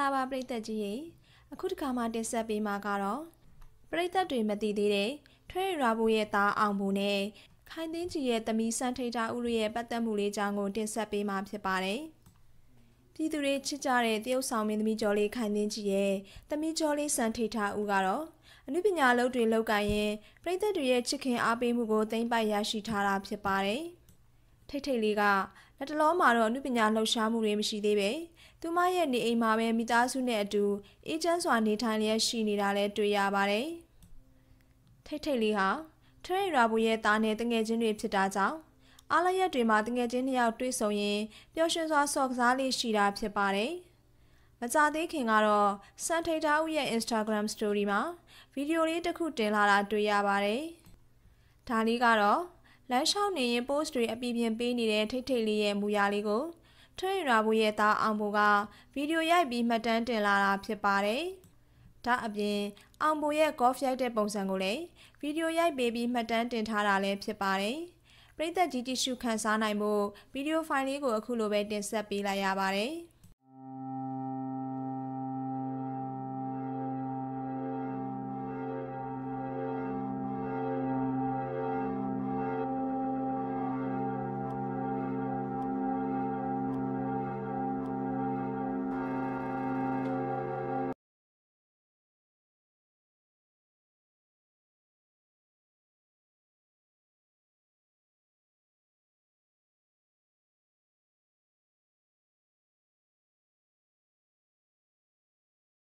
လာပါပရိသတ်ကြီးရေအခုတခါမှတင်ဆက်ပေးမှာကတော့ပရိသတ်တွေမသိသေးတဲ့ထွေရာဘူရဲ့သားအောင်ဘူနဲ့ခိုင်သိန်းကြီးရဲ့သမီးစန်းထိတ်တာဦးတို့ရဲ့ပတ်သက်မှုလေးကြောင့်ကိုတင်ဆက်ပေးမှာဖြစ်ပါတယ်။ပြည်သူတွေချစ်ကြတဲ့တရုတ်ဆောင်မင်းသမီးကျော်လေးခိုင်သိန်းကြီးရဲ့သမီးကျော်လေးစန်းထိတ်တာဦးကတော့အနုပညာလုပ်တွေလုပ်ကိုင်ရင်ပရိသတ်တွေရဲ့ချစ်ခင်အားပေးမှုကိုသိမ့်ပိုက်ရရှိထားတာဖြစ်ပါတယ်။ထိတ်ထိတ်လေးကလက်တလုံးမှာတော့အမှုပညာလှုပ်ရှားမှုတွေမရှိသေးပဲသူမရဲ့နေအိမ်မှာပဲမိသားစုနဲ့အတူအေးချမ်းစွာနေထိုင်လျက်ရှိနေတာလည်းတွေ့ရပါတယ်ထိတ်ထိတ်လေးဟာထရိရာဘူရဲ့သားနဲ့တငယ်ချင်းတွေဖြစ်တာကြောင့်အားလရက်တွေမှာတငယ်ချင်းနှစ်ယောက်တွေ့ဆုံရင်ပျော်ရွှင်စွာဆော့ကစားလေးရှိတာဖြစ်ပါတယ်မကြသေးခင်ကတော့စန်ထိတ်တာဦးရဲ့ Instagram Story မှာ ဗီဒီယိုလေးတစ်ခုတင်လာတာတွေ့ရပါတယ်ဒါလေးကတော့လမ်းလျှောက်နေရင် post တွေအပြည့်ပြင်ပေးနေတဲ့ထိတ်ထိတ်လေးရဲ့မူရလေးကိုထွင်ရာဘူးရဲ့သားအောင်ဘိုကဗီဒီယိုရိုက်ပြီးမှတ်တမ်းတင်လာတာဖြစ်ပါတယ်။ဒါအပြင်အောင်ဘိုရဲ့ golf ရိုက်တဲ့ပုံစံကိုလည်းဗီဒီယိုရိုက်ပေးပြီးမှတ်တမ်းတင်ထားတာလည်းဖြစ်ပါတယ်။ပရိသတ်ကြီးကြည့်ရှုခန်းစားနိုင်ဖို့ဗီဒီယိုဖိုင်လေးကိုအခုလိုပဲတင်ဆက်ပေးလိုက်ရပါတယ်။